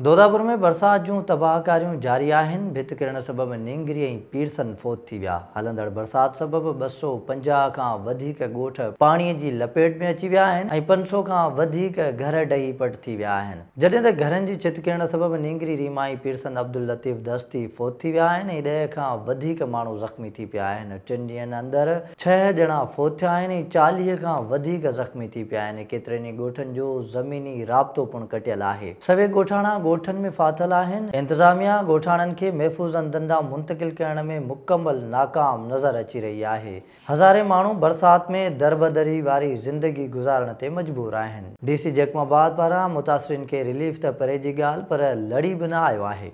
गोदापुर में बरसात जूं तबाहकारियूं जारी आहिनि भितकिरण सबबि کرن ऐं पीरसन फोत थी विया हलंदड़ बरसाति सबबि ॿ सौ पंजाह खां वधीक ॻोठ पाणीअ जी लपेट में अची विया आहिनि ऐं पंज सौ खां वधीक घर ॾही पट थी विया आहिनि जॾहिं त घरनि जी चितकिरण सबबु नींगरी रीमाई पीरसन अब्दुल लतीफ़ दस्ती फोत थी विया आहिनि ऐं ॾह खां वधीक माण्हू ज़ख़्मी थी पिया आहिनि टिनि ॾींहनि अंदरि छह ॼणा फोत थिया आहिनि ऐं चालीह खां वधीक ज़ख़्मी थी पिया आहिनि केतिरनि ई ॻोठनि जो ज़मीनी राबतो पिणु कटियल आहे सवे ॻोठाणा इंतिज़ामिया ॻोठाणनि खे महफ़ूज़नि धंधा मुंतिल करण में मुकमल नाकाम नज़र अची रही आहे हज़ारे माण्हू बरसाति में दरबदरी वारी ज़िंदगी गुज़ारण ते मजबूर आहिनि डी सी जैकाबाद पारां मुतासिरनि खे रिलीफ त परे जी ॻाल्हि पर लड़ी बि न आयो आहे